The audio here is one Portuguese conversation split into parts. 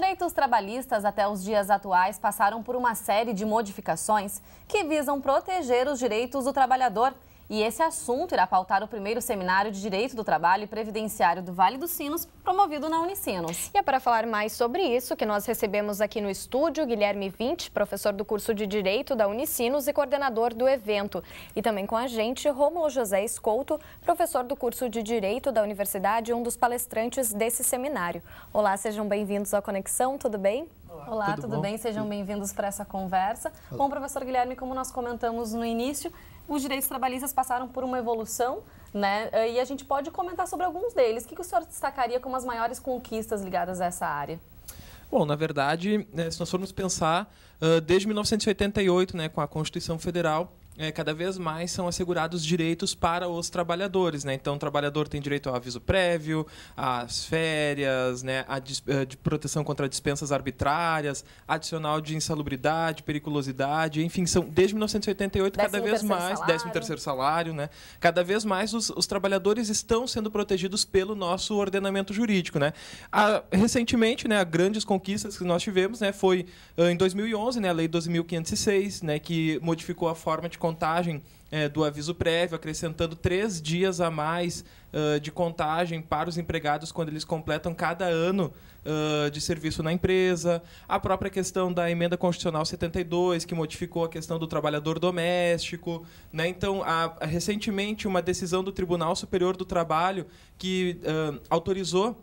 direitos trabalhistas até os dias atuais passaram por uma série de modificações que visam proteger os direitos do trabalhador e esse assunto irá pautar o primeiro seminário de Direito do Trabalho e Previdenciário do Vale dos Sinos, promovido na Unicinos. E é para falar mais sobre isso que nós recebemos aqui no estúdio Guilherme Vinte, professor do curso de Direito da Unicinos e coordenador do evento. E também com a gente, Rômulo José Escouto, professor do curso de Direito da Universidade e um dos palestrantes desse seminário. Olá, sejam bem-vindos à Conexão, tudo bem? Olá, tudo, tudo bem? Sejam bem-vindos para essa conversa. Olá. Bom, professor Guilherme, como nós comentamos no início, os direitos trabalhistas passaram por uma evolução, né? Eh, e a gente pode comentar sobre alguns deles. O que, o senhor destacaria como as maiores conquistas ligadas a essa área? Bom, na verdade, eh, se nós formos pensar, eh, desde 1988, né, com a Constituição Federal, é, cada vez mais são assegurados direitos para os trabalhadores. Né? Então, o trabalhador tem direito ao aviso prévio, às férias, né? a eh, de proteção contra dispensas arbitrárias, adicional de insalubridade, periculosidade, enfim, são desde 1988 cada vez mais, 13 terceiro salário, né? cada vez mais os, os, trabalhadores estão sendo protegidos pelo nosso ordenamento jurídico. Né? A, recentemente, né, a grandes conquistas que nós tivemos né, foi eh, em 2011, né, a Lei 12.506, né, que modificou a forma de contagem é, do aviso prévio, acrescentando três dias a mais uh, de contagem para os empregados quando eles completam cada ano uh, de serviço na empresa. A própria questão da emenda constitucional 72, que modificou a questão do trabalhador doméstico. Né? Então, há, recentemente, uma decisão do Tribunal Superior do Trabalho que uh, autorizou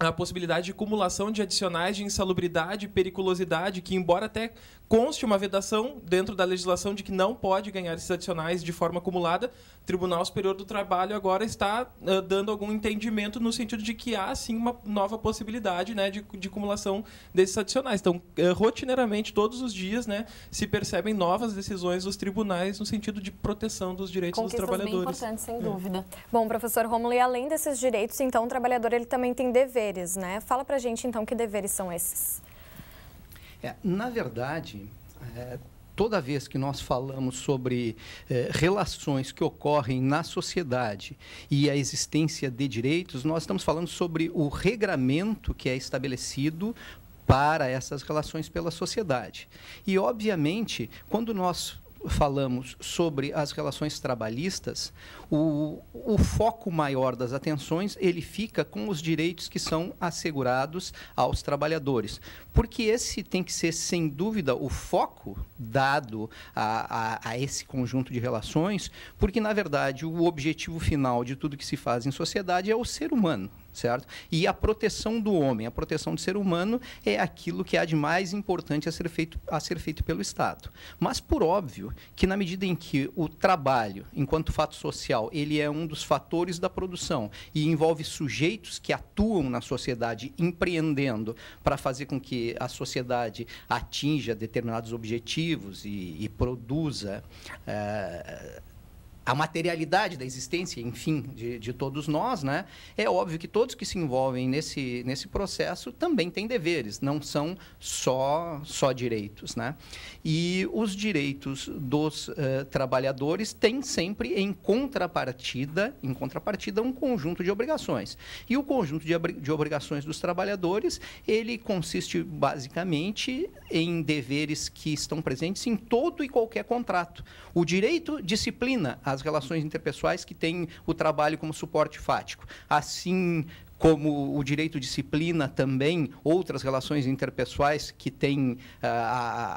a possibilidade de acumulação de adicionais de insalubridade e periculosidade, que, embora até conste uma vedação dentro da legislação de que não pode ganhar esses adicionais de forma acumulada, o Tribunal Superior do Trabalho agora está uh, dando algum entendimento no sentido de que há sim uma nova possibilidade né, de, de acumulação desses adicionais. Então, uh, rotineiramente, todos os dias, né, se percebem novas decisões dos tribunais no sentido de proteção dos direitos dos trabalhadores. Bem importante, sem é. dúvida. Bom, professor Romulo, e além desses direitos, então, o trabalhador ele também tem deveres, né? Fala pra gente então que deveres são esses. É, na verdade, é, toda vez que nós falamos sobre é, relações que ocorrem na sociedade e a existência de direitos, nós estamos falando sobre o regramento que é estabelecido para essas relações pela sociedade. E, obviamente, quando nós falamos sobre as relações trabalhistas, o, o foco maior das atenções ele fica com os direitos que são assegurados aos trabalhadores, porque esse tem que ser sem dúvida o foco dado a, a, a esse conjunto de relações, porque na verdade o objetivo final de tudo que se faz em sociedade é o ser humano, certo? E a proteção do homem, a proteção do ser humano é aquilo que há de mais importante a ser feito, a ser feito pelo Estado. Mas por óbvio que na medida em que o trabalho, enquanto fato social, ele é um dos fatores da produção e envolve sujeitos que atuam na sociedade empreendendo para fazer com que a sociedade atinja determinados objetivos e, e produza uh, a materialidade da existência, enfim, de, de, todos nós, né? É óbvio que todos que se envolvem nesse, nesse processo também têm deveres, não são só, só direitos, né? E os direitos dos uh, trabalhadores têm sempre em contrapartida, em contrapartida, um conjunto de obrigações. E o conjunto de, de obrigações dos trabalhadores, ele consiste basicamente em deveres que estão presentes em todo e qualquer contrato. O direito disciplina a as relações interpessoais que têm o trabalho como suporte fático. Assim como o direito disciplina também outras relações interpessoais que tem ah,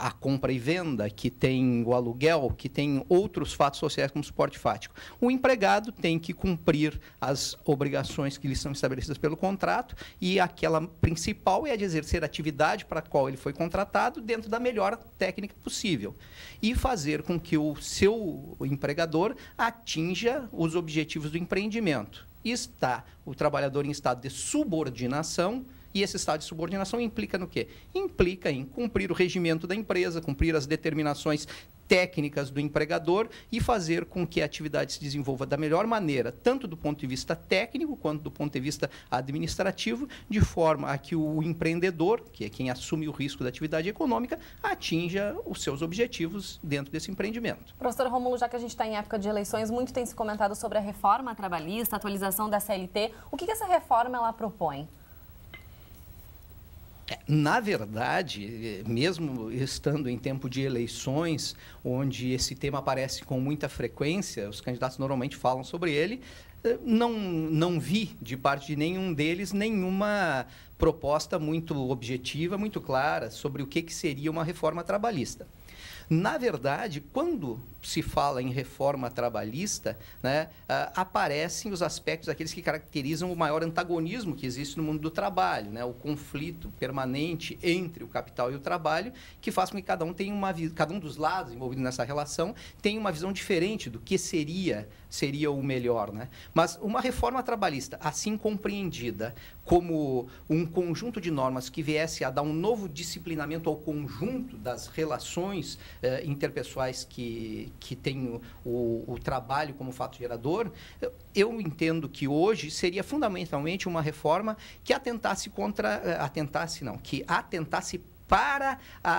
a, a, compra e venda, que tem o aluguel, que tem outros fatos sociais como suporte fático. O empregado tem que cumprir as obrigações que lhe são estabelecidas pelo contrato e aquela principal é a de exercer a atividade para a qual ele foi contratado dentro da melhor técnica possível e fazer com que o seu empregador atinja os objetivos do empreendimento está o trabalhador em estado de subordinação, e esse estado de subordinação implica no quê? Implica em cumprir o regimento da empresa, cumprir as determinações técnicas do empregador e fazer com que a atividade se desenvolva da melhor maneira, tanto do ponto de vista técnico quanto do ponto de vista administrativo, de forma a que o empreendedor, que é quem assume o risco da atividade econômica, atinja os seus objetivos dentro desse empreendimento. Professor Romulo, já que a gente está em época de eleições, muito tem se comentado sobre a reforma trabalhista, atualização da CLT. O que, que essa reforma ela propõe? É, na verdade, eh, mesmo estando em tempo de eleições, onde esse tema aparece com muita frequência, os candidatos normalmente falam sobre ele, eh, não, não vi de parte de nenhum deles nenhuma proposta muito objetiva, muito clara sobre o que, que seria uma reforma trabalhista. Na verdade, quando se fala em reforma trabalhista, né, ah, aparecem os aspectos aqueles que caracterizam o maior antagonismo que existe no mundo do trabalho, né, o conflito permanente entre o capital e o trabalho, que faz com que cada um tenha uma cada um dos lados envolvidos nessa relação tenha uma visão diferente do que seria seria o melhor, né? Mas uma reforma trabalhista assim compreendida como um conjunto de normas que viesse a dar um novo disciplinamento ao conjunto das relações eh, interpessoais que que tem o, o, o, trabalho como fato gerador, eu entendo que hoje seria fundamentalmente uma reforma que atentasse contra, eh, atentasse não, que atentasse para a,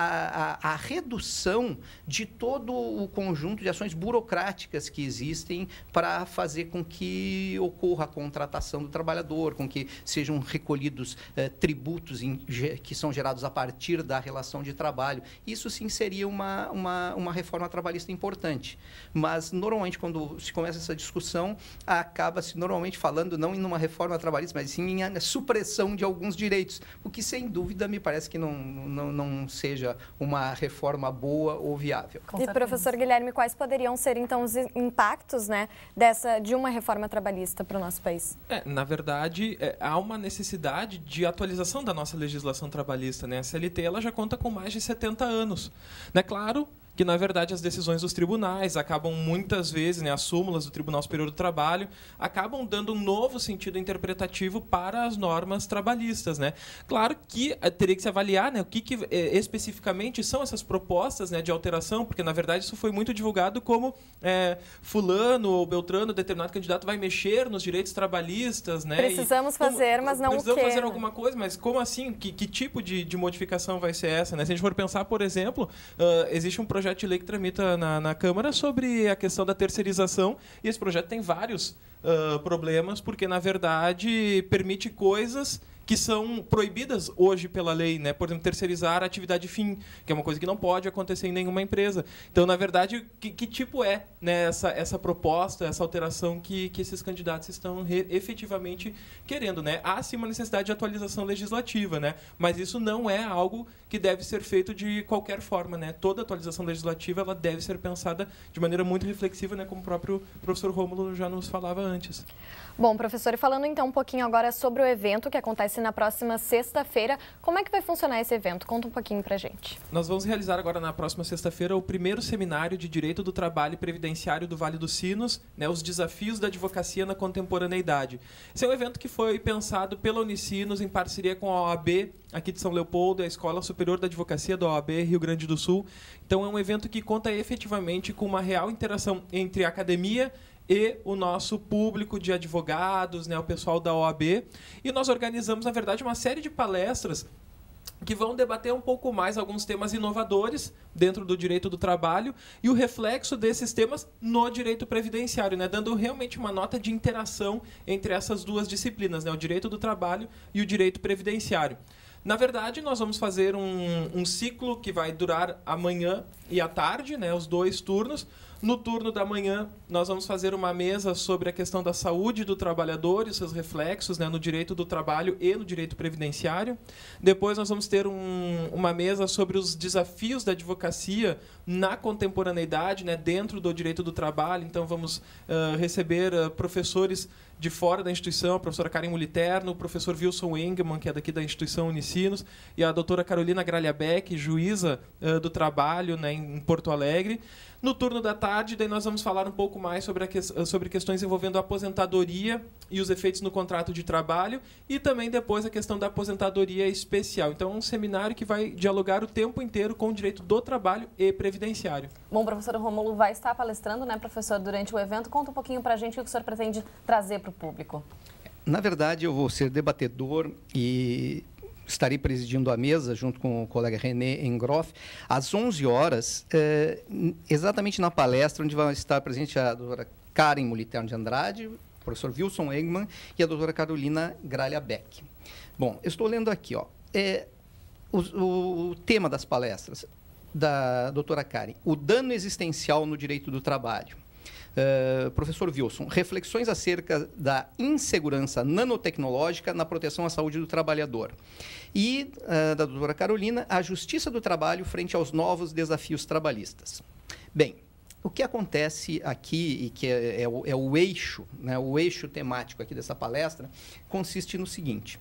a, a, redução de todo o conjunto de ações burocráticas que existem para fazer com que ocorra a contratação do trabalhador, com que sejam recolhidos eh, tributos em, que são gerados a partir da relação de trabalho. Isso sim seria uma, uma, uma reforma trabalhista importante. Mas, normalmente, quando se começa essa discussão, acaba-se normalmente falando não em uma reforma trabalhista, mas sim em supressão de alguns direitos, o que, sem dúvida, me parece que não, não não, não seja uma reforma boa ou viável. E, professor Guilherme, quais poderiam ser, então, os impactos né, dessa, de uma reforma trabalhista para o nosso país? É, na verdade, é, há uma necessidade de atualização da nossa legislação trabalhista. Né? A CLT ela já conta com mais de 70 anos. Né? Claro que na verdade as decisões dos tribunais acabam muitas vezes, né, as súmulas do Tribunal Superior do Trabalho acabam dando um novo sentido interpretativo para as normas trabalhistas, né? Claro que eh, teria que se avaliar, né, o que, que é, especificamente são essas propostas, né, de alteração, porque na verdade isso foi muito divulgado como é, fulano ou beltrano, determinado candidato vai mexer nos direitos trabalhistas, né? Precisamos e, fazer, como, mas não precisamos o quê? fazer alguma coisa, mas como assim? Que, que tipo de, de, modificação vai ser essa? Né? Se a gente for pensar, por exemplo, uh, existe um projeto projeto de lei que tramita na, na Câmara sobre a questão da terceirização. E esse projeto tem vários uh, problemas, porque, na verdade, permite coisas que são proibidas hoje pela lei, né? Por exemplo, terceirizar a atividade fim, que é uma coisa que não pode acontecer em nenhuma empresa. Então, na verdade, que, que tipo é né, essa, essa proposta, essa alteração que, que esses candidatos estão efetivamente querendo, né? Há sim uma necessidade de atualização legislativa, né? Mas isso não é algo que deve ser feito de qualquer forma, né? Toda atualização legislativa ela deve ser pensada de maneira muito reflexiva, né? Como o próprio professor Rômulo já nos falava antes. Bom, professor, e falando então um pouquinho agora sobre o evento que acontece na próxima sexta-feira, como é que vai funcionar esse evento? Conta um pouquinho pra gente. Nós vamos realizar agora na próxima sexta-feira o primeiro seminário de Direito do Trabalho Previdenciário do Vale dos Sinos, né, os desafios da advocacia na contemporaneidade. Esse é um evento que foi pensado pela Unicinos em parceria com a OAB aqui de São Leopoldo, a Escola Superior da Advocacia da OAB Rio Grande do Sul. Então é um evento que conta efetivamente com uma real interação entre a academia, e o nosso público de advogados, né, o pessoal da OAB. E nós organizamos, na verdade, uma série de palestras que vão debater um pouco mais alguns temas inovadores dentro do direito do trabalho e o reflexo desses temas no direito previdenciário, né? dando realmente uma nota de interação entre essas duas disciplinas, né? o direito do trabalho e o direito previdenciário. Na verdade, nós vamos fazer um, um ciclo que vai durar amanhã e à tarde, né? os dois turnos, no turno da manhã, nós vamos fazer uma mesa sobre a questão da saúde do trabalhador e seus reflexos né, no direito do trabalho e no direito previdenciário. Depois, nós vamos ter um, uma mesa sobre os desafios da advocacia na contemporaneidade, né, dentro do direito do trabalho. Então, vamos uh, receber uh, professores de fora da instituição, a professora Karen Muliterno, o professor Wilson Engman, que é daqui da instituição Unicinos, e a doutora Carolina Gralhabeck, juíza uh, do trabalho né, em Porto Alegre. No turno da tarde, daí nós vamos falar um pouco mais sobre, que eh, sobre questões envolvendo a aposentadoria e os efeitos no contrato de trabalho, e também depois a questão da aposentadoria especial. Então, é um seminário que vai dialogar o tempo inteiro com o direito do trabalho e previdenciário. Bom, o professor Romulo vai estar palestrando, né, professor, durante o evento. Conta um pouquinho para a gente o que o senhor pretende trazer para para o público? Na verdade, eu vou ser debatedor e estarei presidindo a mesa junto com o colega René Engroff, às 11 horas, é, exatamente na palestra onde vai estar presente a doutora Karen Moliterno de Andrade, o professor Wilson Engman e a doutora Carolina Gralha Beck. Bom, eu estou lendo aqui, ó, é, o, o, o tema das palestras da doutora Karen, o dano existencial no direito do trabalho. Eh, professor Wilson, reflexões acerca da insegurança nanotecnológica na proteção à saúde do trabalhador. E, uh, da doutora Carolina, a justiça do trabalho frente aos novos desafios trabalhistas. Bem, o que acontece aqui, e que é, é, o, é o, eixo, né, o eixo temático aqui dessa palestra, consiste no seguinte.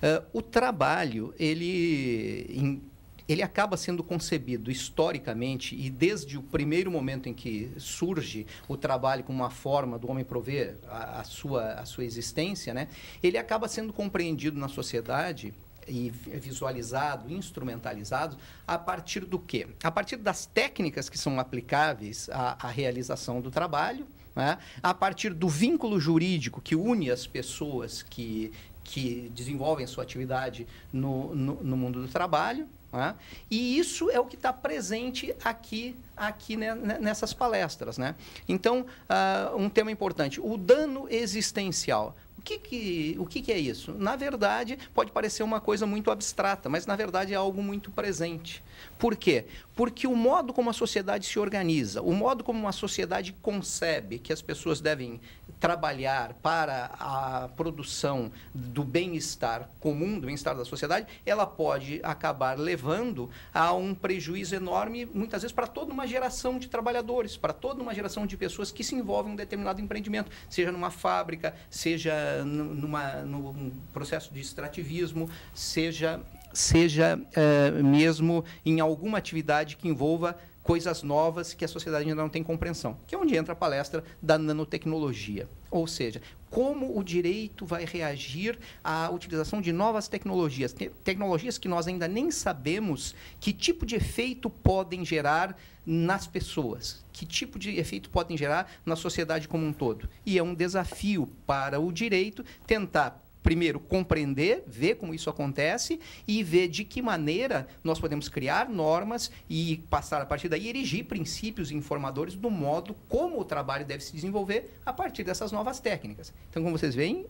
Uh, o trabalho, ele, em, ele acaba sendo concebido historicamente e desde o primeiro momento em que surge o trabalho como uma forma do homem prover a, a sua, a sua existência, né? ele acaba sendo compreendido na sociedade e visualizado, instrumentalizado, a partir do quê? A partir das técnicas que são aplicáveis à, à realização do trabalho, né? a partir do vínculo jurídico que une as pessoas que, que desenvolvem sua atividade no, no, no mundo do trabalho, né? E isso é o que está presente aqui, aqui né, nessas palestras. Né? Então, uh, um tema importante, o dano existencial. O, que, que, o que, que é isso? Na verdade, pode parecer uma coisa muito abstrata, mas na verdade é algo muito presente. Por quê? Porque o modo como a sociedade se organiza, o modo como uma sociedade concebe que as pessoas devem trabalhar para a produção do bem-estar comum, do bem-estar da sociedade, ela pode acabar levando a um prejuízo enorme, muitas vezes, para toda uma geração de trabalhadores, para toda uma geração de pessoas que se envolvem em um determinado empreendimento, seja numa fábrica, seja numa, num processo de extrativismo, seja seja uh, mesmo em alguma atividade que envolva coisas novas que a sociedade ainda não tem compreensão, que é onde entra a palestra da nanotecnologia. Ou seja, como o direito vai reagir à utilização de novas tecnologias, te tecnologias que nós ainda nem sabemos que tipo de efeito podem gerar nas pessoas, que tipo de efeito podem gerar na sociedade como um todo. E é um desafio para o direito tentar primeiro, compreender, ver como isso acontece e ver de que maneira nós podemos criar normas e passar a partir daí erigir princípios informadores do modo como o trabalho deve se desenvolver a partir dessas novas técnicas. Então, como vocês veem,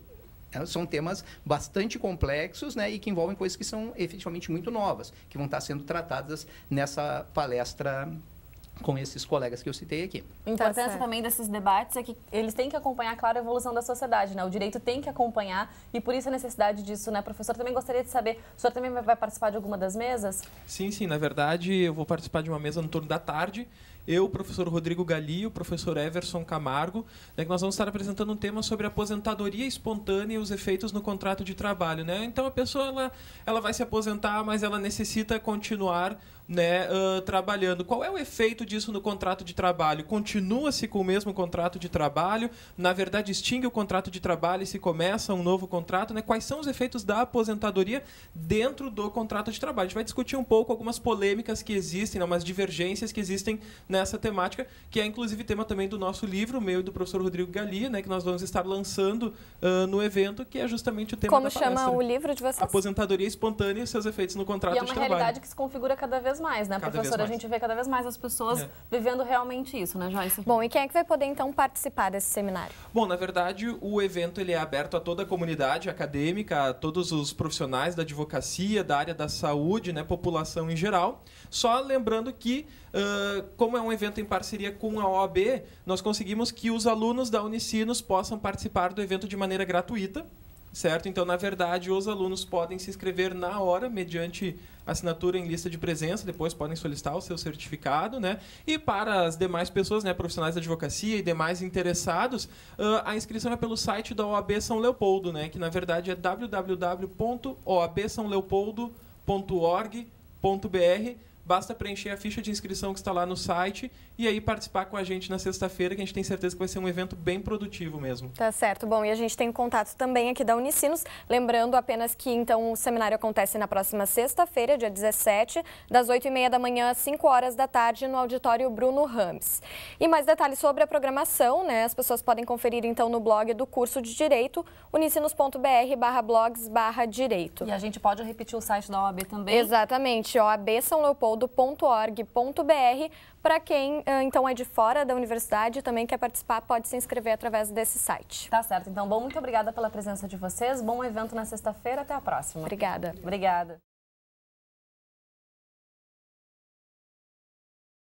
é, são temas bastante complexos né, e que envolvem coisas que são efetivamente muito novas, que vão estar sendo tratadas nessa palestra com esses colegas que eu citei aqui. Então, tá a importância tá também desses debates é que eles têm que acompanhar, claro, a evolução da sociedade, né? O direito tem que acompanhar e por isso a necessidade disso, né? Professor, também gostaria de saber, o senhor também vai participar de alguma das mesas? Sim, sim. Na verdade, eu vou participar de uma mesa no turno da tarde eu, o professor Rodrigo Gali e o professor Everson Camargo, né, que nós vamos estar apresentando um tema sobre aposentadoria espontânea e os efeitos no contrato de trabalho. Né? Então, a pessoa ela, ela vai se aposentar, mas ela necessita continuar né, uh, trabalhando. Qual é o efeito disso no contrato de trabalho? Continua-se com o mesmo contrato de trabalho? Na verdade, extingue o contrato de trabalho e se começa um novo contrato? Né? Quais são os efeitos da aposentadoria dentro do contrato de trabalho? A gente vai discutir um pouco algumas polêmicas que existem, né, umas divergências que existem nessa temática, que é inclusive tema também do nosso livro, meu e do professor Rodrigo Galia, né, que nós vamos estar lançando uh, no evento, que é justamente o tema Como da chama palestra. o livro de vocês? Aposentadoria espontânea e seus efeitos no contrato de trabalho. E é uma realidade que se configura cada vez mais, né, professor professora? A gente vê cada vez mais as pessoas é. vivendo realmente isso, né, Joyce? Bom, e quem é que vai poder então participar desse seminário? Bom, na verdade, o evento ele é aberto a toda a comunidade acadêmica, a todos os profissionais da advocacia, da área da saúde, né, população em geral. Só lembrando que, uh, como é um evento em parceria com a OAB, nós conseguimos que os alunos da Unicinos possam participar do evento de maneira gratuita, certo? Então, na verdade, os alunos podem se inscrever na hora, mediante assinatura em lista de presença, depois podem solicitar o seu certificado, né? E para as demais pessoas, né, profissionais da advocacia e demais interessados, uh, a inscrição é pelo site da OAB São Leopoldo, né? Que, na verdade, é www.oabsaoleopoldo.org.br Basta preencher a ficha de inscrição que está lá no site e aí participar com a gente na sexta-feira, que a gente tem certeza que vai ser um evento bem produtivo mesmo. Tá certo. Bom, e a gente tem contato também aqui da Unicinos. Lembrando apenas que, então, o seminário acontece na próxima sexta-feira, dia 17, das 8h30 da manhã às 5 horas da tarde, no auditório Bruno Rames. E mais detalhes sobre a programação, né? As pessoas podem conferir, então, no blog do curso de Direito, unicinos.br barra blogs barra direito. E a gente pode repetir o site da OAB também? Exatamente. OAB São Leopoldo nodo.org.br. Para quem eh, então é de fora da universidade e também quer participar, pode se inscrever através desse site. Tá certo. Então, bom, muito obrigada pela presença de vocês. Bom evento na sexta-feira. Até a próxima. Obrigada. Obrigada.